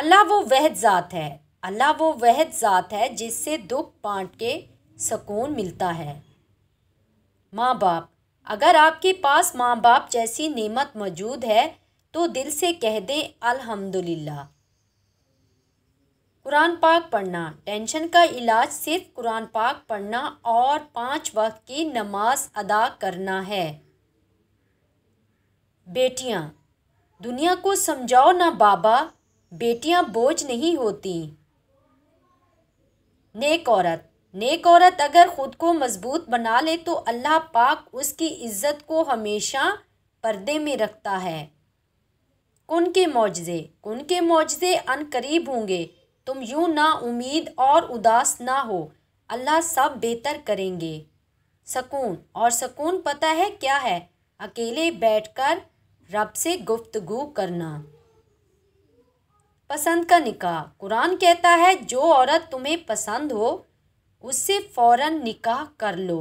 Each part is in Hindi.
अल्लाह वो वह ज़ात है अल्लाह वो वह ज़ात है जिससे दुख बांट के सकून मिलता है माँ बाप अगर आपके पास माँ बाप जैसी नेमत मौजूद है तो दिल से कह दें अल्हम्दुलिल्लाह कुरान पाक पढ़ना टेंशन का इलाज सिर्फ कुरान पाक पढ़ना और पाँच वक्त की नमाज अदा करना है बेटियाँ दुनिया को समझाओ ना बाबा बेटियां बोझ नहीं होती नेक औरत नेक औरत अगर ख़ुद को मज़बूत बना ले तो अल्लाह पाक उसकी इज़्ज़त को हमेशा पर्दे में रखता है कुन के मुआजे कुन के मुआजे करीब होंगे तुम यूँ ना उम्मीद और उदास ना हो अल्लाह सब बेहतर करेंगे सकून और सकून पता है क्या है अकेले बैठकर रब से गुफ्तगू करना पसंद का निकाह कुरान कहता है जो औरत तुम्हें पसंद हो उससे फौरन निकाह कर लो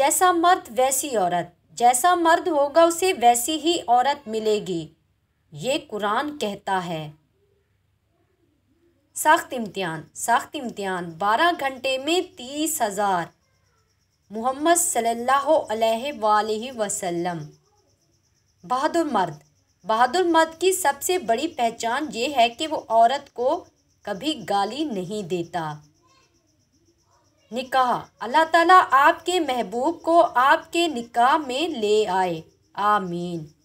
जैसा मर्द वैसी औरत जैसा मर्द होगा उसे वैसी ही औरत मिलेगी ये कुरान कहता है सख्त इम्तिहान सख्त इम्तिहान बारह घंटे में तीस हज़ार मोहम्मद सल्लल्लाहु अलैहि वसल्लम बहादुर मर्द बहादुर मद की सबसे बड़ी पहचान ये है कि वो औरत को कभी गाली नहीं देता निकाह अल्लाह ताला आपके महबूब को आपके निकाह में ले आए आमीन